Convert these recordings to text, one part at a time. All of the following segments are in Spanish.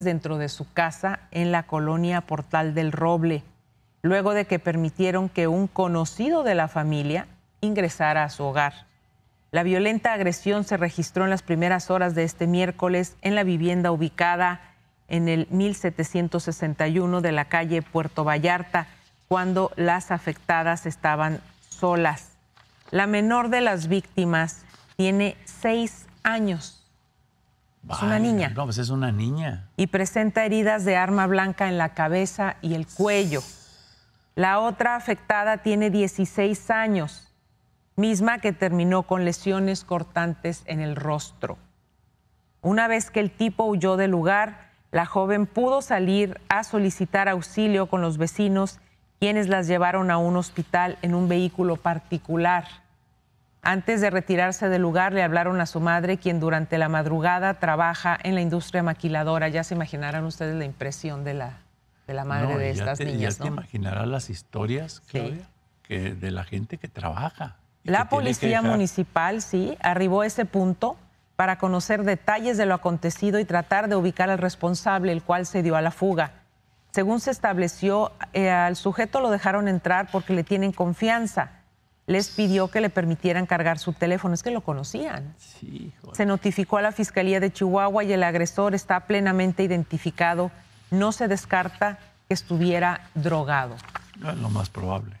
dentro de su casa en la colonia Portal del Roble, luego de que permitieron que un conocido de la familia ingresara a su hogar. La violenta agresión se registró en las primeras horas de este miércoles en la vivienda ubicada en el 1761 de la calle Puerto Vallarta, cuando las afectadas estaban solas. La menor de las víctimas tiene seis años es una niña. pues es una niña. Y presenta heridas de arma blanca en la cabeza y el cuello. La otra afectada tiene 16 años, misma que terminó con lesiones cortantes en el rostro. Una vez que el tipo huyó del lugar, la joven pudo salir a solicitar auxilio con los vecinos, quienes las llevaron a un hospital en un vehículo particular. Antes de retirarse del lugar, le hablaron a su madre, quien durante la madrugada trabaja en la industria maquiladora. Ya se imaginarán ustedes la impresión de la, de madre de estas niñas. Ya ¿no? te las historias, Claudia, de la gente que trabaja. La policía municipal, sí, arribó a ese punto para conocer detalles de lo acontecido y tratar de ubicar al responsable, el cual se dio a la fuga. Según se estableció, eh, al sujeto lo dejaron entrar porque le tienen confianza les pidió que le permitieran cargar su teléfono. Es que lo conocían. Se notificó a la Fiscalía de Chihuahua y el agresor está plenamente identificado. No se descarta que estuviera drogado. es lo más probable.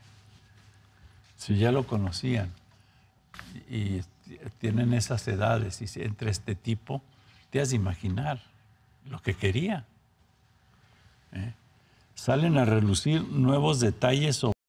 Si ya lo conocían y tienen esas edades y entre este tipo, te has de imaginar lo que quería. ¿eh? Salen a relucir nuevos detalles sobre